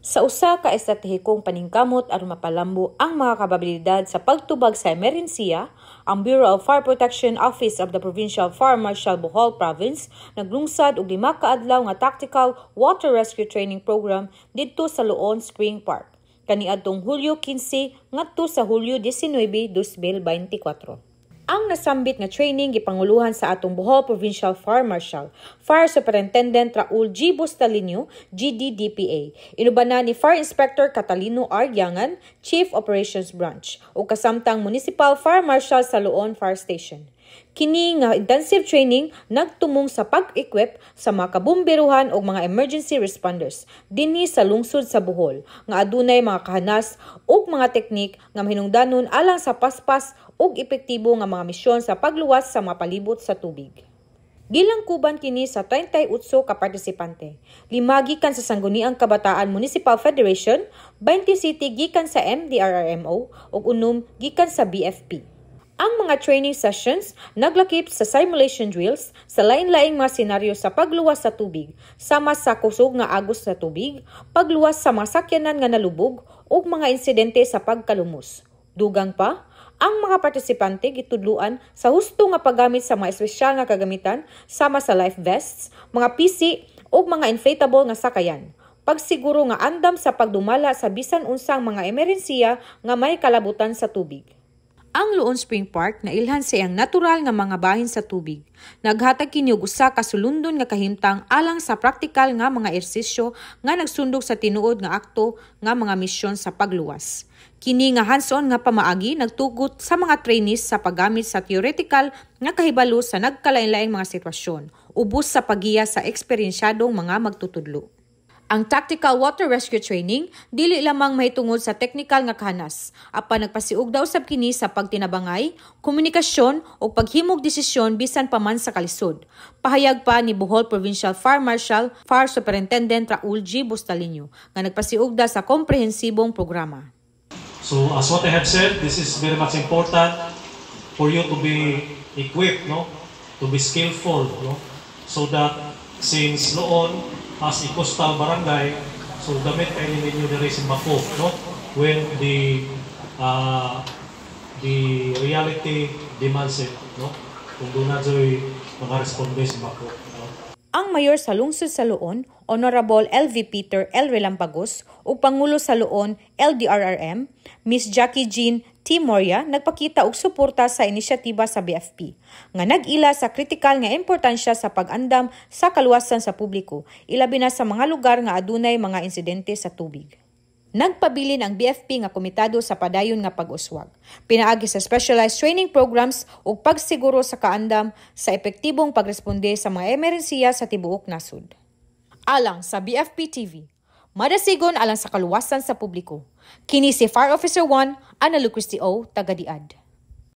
Sa usa ka estratehikong paningkamot aron mapalambo ang mga kababilidad sa pagtubag sa emerhensiya, ang Bureau of Fire Protection Office of the Provincial Fire Marshal Bohol Province naglungsad og lima ka adlaw nga tactical water rescue training program didto sa Luon Spring Park kaniadtong Hulyo 15 ngadto sa Hulyo 19, 2024 ang nasambit nga training gipanguluhan sa atong Bohol Provincial Fire Marshal, Fire Superintendent Raul G. Bustalino, GDDPA. Inuban na ni Fire Inspector Catalino R. Yangan, Chief Operations Branch, o kasamtang Municipal Fire Marshal sa Luon Fire Station. Kini nga intensive training nagtumong sa pag-equip sa mga kabumberuhan o mga emergency responders dinhi sa lungsod sa Bohol nga adunay mga kahanas ug mga teknik nga mahinungdanon alang sa paspas ug epektibo nga mga misyon sa pagluwas sa mapalibot sa tubig. Gilangkuban kini sa 28 ka partisipante. Lima gikan sa Sangguniang Kabataan Municipal Federation, 20 city gikan sa MDRRMO ug unom gikan sa BFP. Ang mga training sessions naglakip sa simulation drills sa lain-laing mga senaryo sa pagluwas sa tubig, sama sa kusog nga agos sa tubig, pagluwas sa masakyanan nga nalubog ug mga insidente sa pagkalumos. Dugang pa, ang mga partisipante gitudluan sa husto nga paggamit sa mga espesyal nga kagamitan sama sa life vests, mga PC ug mga inflatable nga sakayan. Pagsiguro nga andam sa pagdumala sa bisan unsang mga emerhensiya nga may kalabutan sa tubig. Ang Luon Spring Park nailhan sa iyang natural nga mga bahin sa tubig. Naghatag kini og usa ka sulundon nga kahimtang alang sa praktikal nga mga ersisyo nga nagsundok sa tinuod nga akto nga mga misyon sa pagluwas. Kini nga hands-on nga pamaagi nagtugot sa mga trainees sa paggamit sa theoretical nga kahibalo sa nagkalain-laing mga sitwasyon, ubos sa pagiya sa eksperyensyadong mga magtutudlo. Ang tactical water rescue training dili lamang mahitungod sa technical nga kahanas, apan nagpasiug daw sab kini sa pagtinabangay, komunikasyon o paghimog desisyon bisan pa man sa kalisod. Pahayag pa ni Bohol Provincial Fire Marshal Fire Superintendent Raul G. Bustalino nga nagpasiug da sa komprehensibong programa. So as what I have said, this is very much important for you to be equipped, no? To be skillful, no? So that since noon as a coastal barangay, so damit kayo ninyo diri sa Bako, no? When the uh, the reality demands it, no? Kung doon na mga respondes Bako ang Mayor sa Lungsod sa Luon, Honorable LV Peter L. Relampagos, ug Pangulo sa Luon, LDRRM, Ms. Jackie Jean T. Moria, nagpakita og suporta sa inisyatiba sa BFP, nga nag-ila sa kritikal nga importansya sa pag-andam sa kaluwasan sa publiko, ilabi na sa mga lugar nga adunay mga insidente sa tubig. Nagpabilin ang BFP nga komitado sa padayon nga pag-uswag. Pinaagi sa specialized training programs ug pagsiguro sa kaandam sa epektibong pagresponde sa mga emerhensiya sa tibuok nasud. Alang sa BFP TV, madasigon alang sa kaluwasan sa publiko. Kini si Fire Officer 1, Ana Lucristi O, Tagadiad.